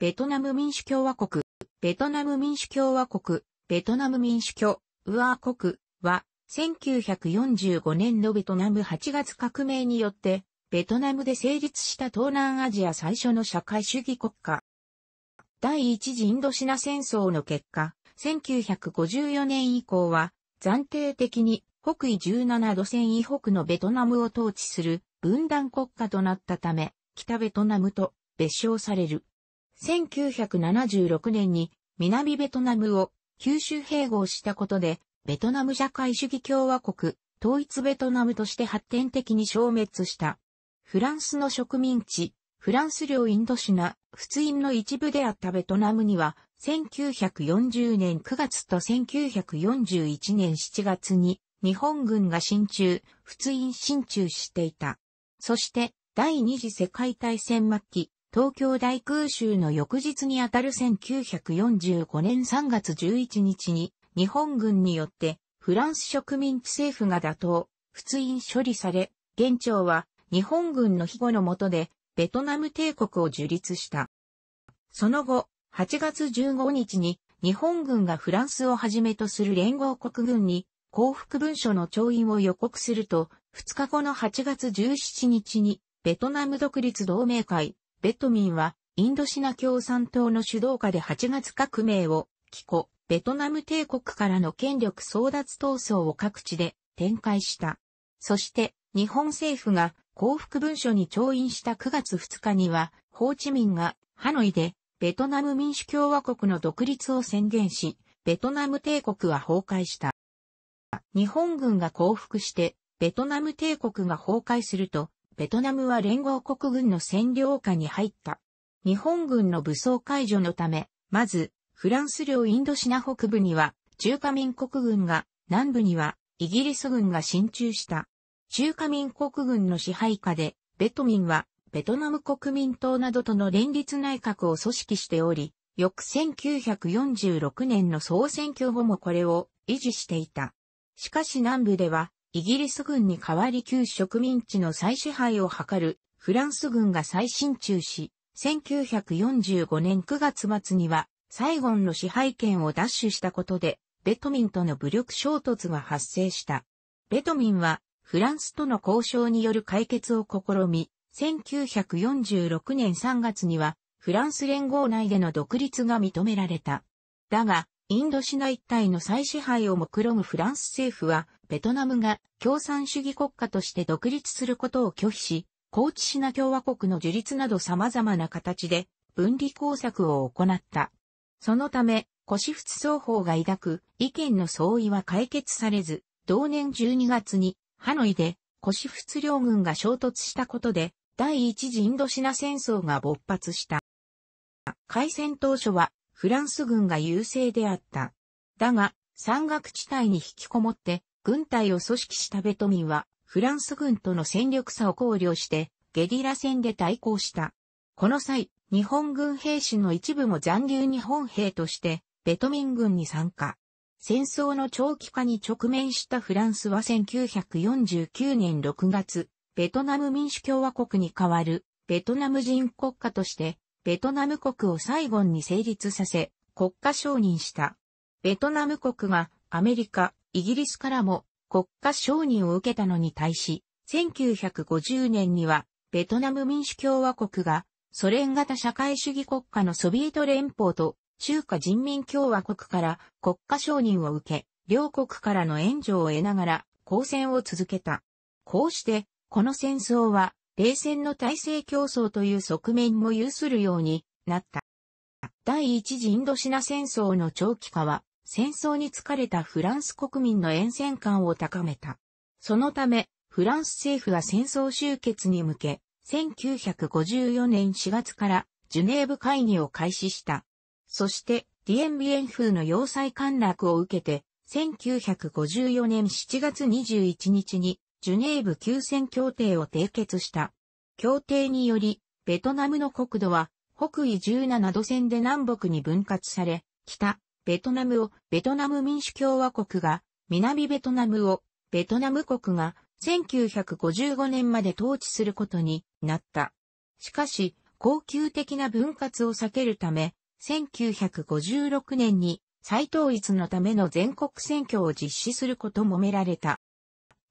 ベトナム民主共和国、ベトナム民主共和国、ベトナム民主共和国は、1945年のベトナム8月革命によって、ベトナムで成立した東南アジア最初の社会主義国家。第一次インドシナ戦争の結果、1954年以降は、暫定的に北緯17度線以北のベトナムを統治する分断国家となったため、北ベトナムと別称される。1976年に南ベトナムを九州併合したことで、ベトナム社会主義共和国、統一ベトナムとして発展的に消滅した。フランスの植民地、フランス領インドシナ、仏印の一部であったベトナムには、1940年9月と1941年7月に、日本軍が進駐、仏印進駐していた。そして、第二次世界大戦末期、東京大空襲の翌日にあたる1945年3月11日に日本軍によってフランス植民地政府が打倒、不追処理され、現庁は日本軍の庇護の下でベトナム帝国を樹立した。その後、8月15日に日本軍がフランスをはじめとする連合国軍に降伏文書の調印を予告すると、2日後の8月17日にベトナム独立同盟会ベトミンは、インドシナ共産党の主導下で8月革命を、帰故、ベトナム帝国からの権力争奪闘争を各地で展開した。そして、日本政府が幸福文書に調印した9月2日には、ホーチミンがハノイでベトナム民主共和国の独立を宣言し、ベトナム帝国は崩壊した。日本軍が降伏して、ベトナム帝国が崩壊すると、ベトナムは連合国軍の占領下に入った。日本軍の武装解除のため、まず、フランス領インドシナ北部には、中華民国軍が、南部には、イギリス軍が進駐した。中華民国軍の支配下で、ベトミンは、ベトナム国民党などとの連立内閣を組織しており、翌1946年の総選挙後もこれを維持していた。しかし南部では、イギリス軍に代わり旧植民地の再支配を図るフランス軍が再進駐し、1945年9月末にはサイゴンの支配権を奪取したことで、ベトミンとの武力衝突が発生した。ベトミンはフランスとの交渉による解決を試み、1946年3月にはフランス連合内での独立が認められた。だが、インドシナ一帯の再支配を目論むフランス政府は、ベトナムが共産主義国家として独立することを拒否し、高知シナ共和国の樹立など様々な形で分離工作を行った。そのため、腰仏双方が抱く意見の相違は解決されず、同年12月にハノイで腰仏両軍が衝突したことで、第一次インドシナ戦争が勃発した。開戦当初はフランス軍が優勢であった。だが、山岳地帯に引きこもって、軍隊を組織したベトミンは、フランス軍との戦力差を考慮して、ゲリラ戦で対抗した。この際、日本軍兵士の一部も残留日本兵として、ベトミン軍に参加。戦争の長期化に直面したフランスは1949年6月、ベトナム民主共和国に代わるベトナム人国家としてベトナム国をサイゴンに成立させ、国家承認した。ベトナム国がアメリカ、イギリスからも国家承認を受けたのに対し、1950年にはベトナム民主共和国がソ連型社会主義国家のソビエト連邦と中華人民共和国から国家承認を受け、両国からの援助を得ながら交戦を続けた。こうして、この戦争は冷戦の体制競争という側面も有するようになった。第一次インドシナ戦争の長期化は、戦争に疲れたフランス国民の沿線感を高めた。そのため、フランス政府は戦争終結に向け、1954年4月からジュネーブ会議を開始した。そして、ディエンビエン風の要塞陥落を受けて、1954年7月21日にジュネーブ休戦協定を締結した。協定により、ベトナムの国土は北緯17度線で南北に分割され、北、ベトナムをベトナム民主共和国が、南ベトナムをベトナム国が1955年まで統治することになった。しかし、恒久的な分割を避けるため、1956年に再統一のための全国選挙を実施することもめられた。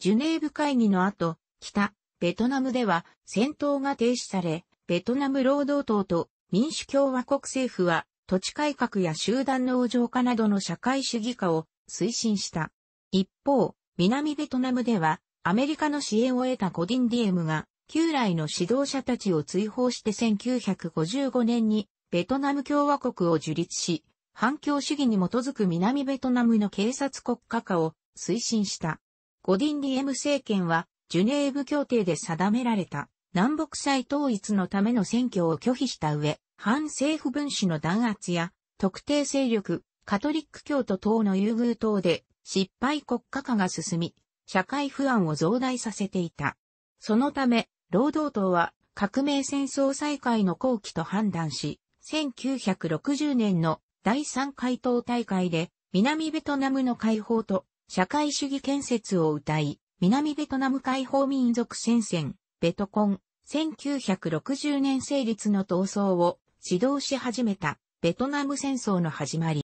ジュネーブ会議の後、北、ベトナムでは戦闘が停止され、ベトナム労働党と民主共和国政府は土地改革や集団農場化などの社会主義化を推進した。一方、南ベトナムではアメリカの支援を得たコディンディエムが旧来の指導者たちを追放して1955年にベトナム共和国を樹立し、反共主義に基づく南ベトナムの警察国家化を推進した。ゴディン・ディエム政権は、ジュネーブ協定で定められた南北再統一のための選挙を拒否した上、反政府分子の弾圧や特定勢力、カトリック教徒等の優遇等で失敗国家化が進み、社会不安を増大させていた。そのため、労働党は革命戦争再開の後期と判断し、1960年の第3回党大会で南ベトナムの解放と社会主義建設を謳い、南ベトナム解放民族戦線、ベトコン、1960年成立の闘争を指導し始めたベトナム戦争の始まり。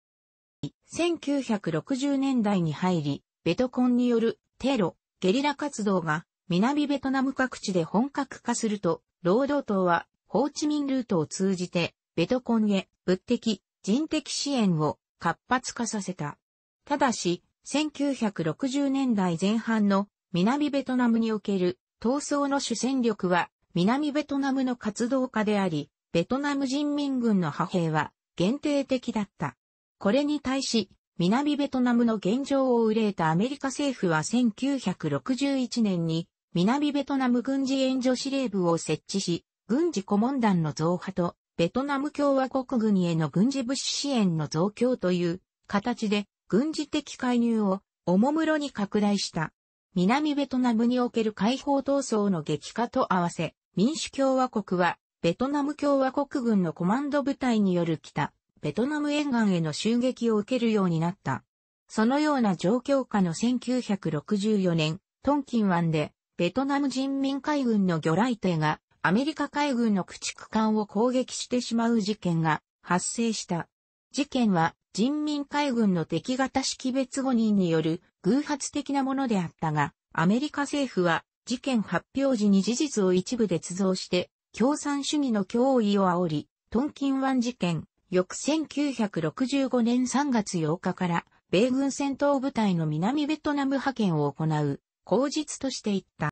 1960年代に入り、ベトコンによるテロ、ゲリラ活動が南ベトナム各地で本格化すると、労働党はホーチミンルートを通じてベトコンへ物的、人的支援を活発化させた。ただし、1960年代前半の南ベトナムにおける闘争の主戦力は南ベトナムの活動家であり、ベトナム人民軍の派兵は限定的だった。これに対し、南ベトナムの現状を憂えたアメリカ政府は1961年に南ベトナム軍事援助司令部を設置し、軍事顧問団の増派とベトナム共和国軍への軍事物資支援の増強という形で軍事的介入をおもむろに拡大した。南ベトナムにおける解放闘争の激化と合わせ、民主共和国は、ベトナム共和国軍のコマンド部隊による北、ベトナム沿岸への襲撃を受けるようになった。そのような状況下の1964年、トンキン湾で、ベトナム人民海軍の魚雷艇が、アメリカ海軍の駆逐艦を攻撃してしまう事件が発生した。事件は、人民海軍の敵型識別誤認による偶発的なものであったが、アメリカ政府は事件発表時に事実を一部で捏造して、共産主義の脅威を煽り、トンキン湾事件、翌1965年3月8日から、米軍戦闘部隊の南ベトナム派遣を行う、口実としていった。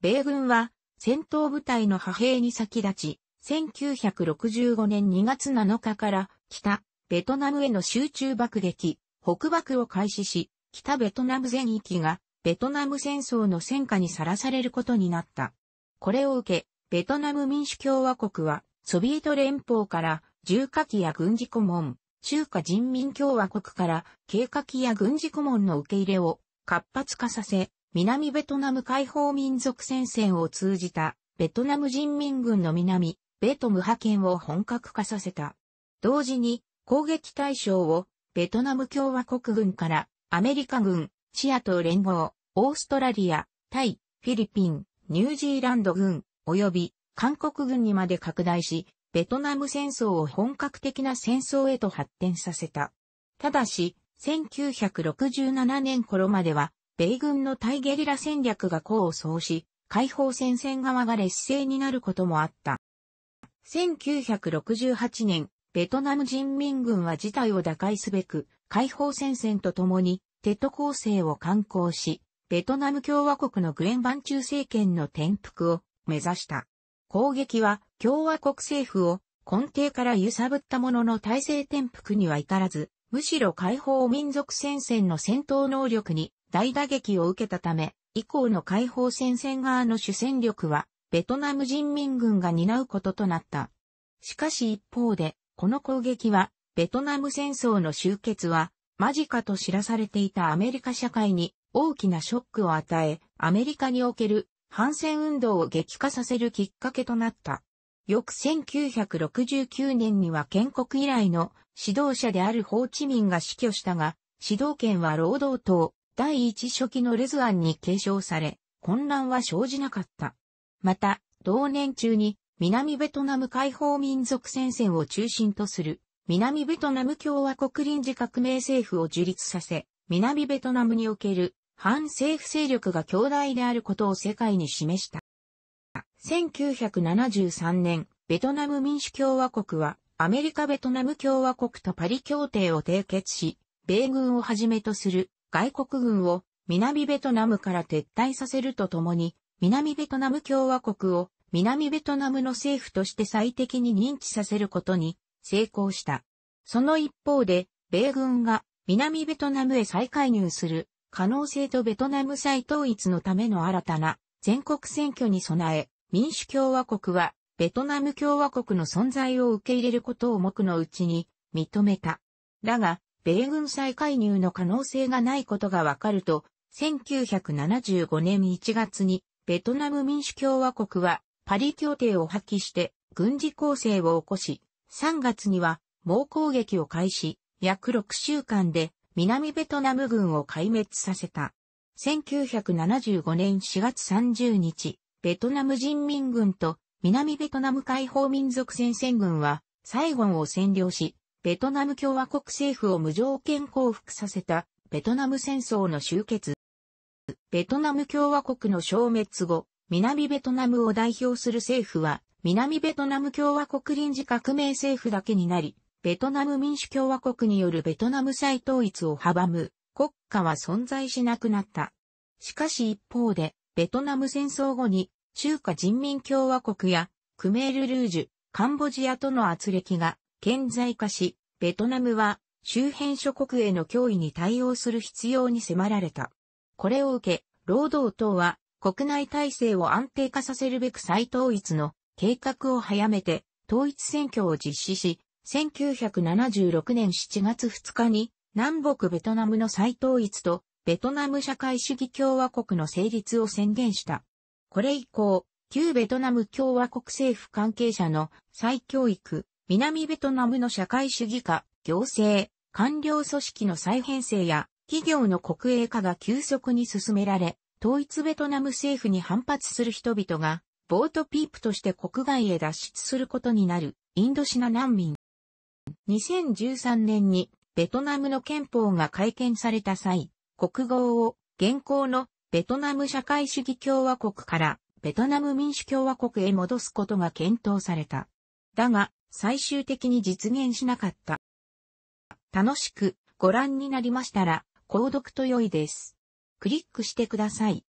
米軍は、戦闘部隊の派兵に先立ち、1965年2月7日から、北、ベトナムへの集中爆撃、北爆を開始し、北ベトナム全域がベトナム戦争の戦火にさらされることになった。これを受け、ベトナム民主共和国はソビエト連邦から重火器や軍事顧問、中華人民共和国から軽火器や軍事顧問の受け入れを活発化させ、南ベトナム解放民族戦線を通じたベトナム人民軍の南、ベトム派遣を本格化させた。同時に、攻撃対象をベトナム共和国軍からアメリカ軍、シアト連合、オーストラリア、タイ、フィリピン、ニュージーランド軍、及び韓国軍にまで拡大し、ベトナム戦争を本格的な戦争へと発展させた。ただし、1967年頃までは、米軍の対ゲリラ戦略が功を奏し、解放戦線側が劣勢になることもあった。1968年、ベトナム人民軍は事態を打開すべく、解放戦線とともに、テト構成を敢行し、ベトナム共和国のグエン・バン中政権の転覆を目指した。攻撃は共和国政府を根底から揺さぶったものの体制転覆には至らず、むしろ解放民族戦線の戦闘能力に大打撃を受けたため、以降の解放戦線側の主戦力は、ベトナム人民軍が担うこととなった。しかし一方で、この攻撃は、ベトナム戦争の終結は、間近と知らされていたアメリカ社会に大きなショックを与え、アメリカにおける反戦運動を激化させるきっかけとなった。翌1969年には建国以来の指導者であるホーチミンが死去したが、指導権は労働党第一書記のレズアンに継承され、混乱は生じなかった。また、同年中に南ベトナム解放民族戦線を中心とする、南ベトナム共和国臨時革命政府を樹立させ、南ベトナムにおける反政府勢力が強大であることを世界に示した。1973年、ベトナム民主共和国は、アメリカベトナム共和国とパリ協定を締結し、米軍をはじめとする外国軍を南ベトナムから撤退させるとともに、南ベトナム共和国を南ベトナムの政府として最適に認知させることに成功した。その一方で、米軍が南ベトナムへ再介入する可能性とベトナム再統一のための新たな全国選挙に備え、民主共和国はベトナム共和国の存在を受け入れることを目のうちに認めた。だが、米軍再介入の可能性がないことがわかると、1975年1月にベトナム民主共和国はパリ協定を破棄して軍事攻勢を起こし、3月には猛攻撃を開始、約6週間で南ベトナム軍を壊滅させた。1975年4月30日、ベトナム人民軍と南ベトナム解放民族戦線軍はサイゴンを占領し、ベトナム共和国政府を無条件降伏させたベトナム戦争の終結。ベトナム共和国の消滅後、南ベトナムを代表する政府は、南ベトナム共和国臨時革命政府だけになり、ベトナム民主共和国によるベトナム再統一を阻む国家は存在しなくなった。しかし一方で、ベトナム戦争後に中華人民共和国やクメールルージュ、カンボジアとの圧力が顕在化し、ベトナムは周辺諸国への脅威に対応する必要に迫られた。これを受け、労働党は国内体制を安定化させるべく再統一の計画を早めて統一選挙を実施し、1976年7月2日に南北ベトナムの再統一とベトナム社会主義共和国の成立を宣言した。これ以降、旧ベトナム共和国政府関係者の再教育、南ベトナムの社会主義化、行政、官僚組織の再編成や企業の国営化が急速に進められ、統一ベトナム政府に反発する人々が、ボートピープとして国外へ脱出することになる、インドシナ難民。2013年に、ベトナムの憲法が改憲された際、国号を、現行のベトナム社会主義共和国からベトナム民主共和国へ戻すことが検討された。だが、最終的に実現しなかった。楽しくご覧になりましたら、購読と良いです。クリックしてください。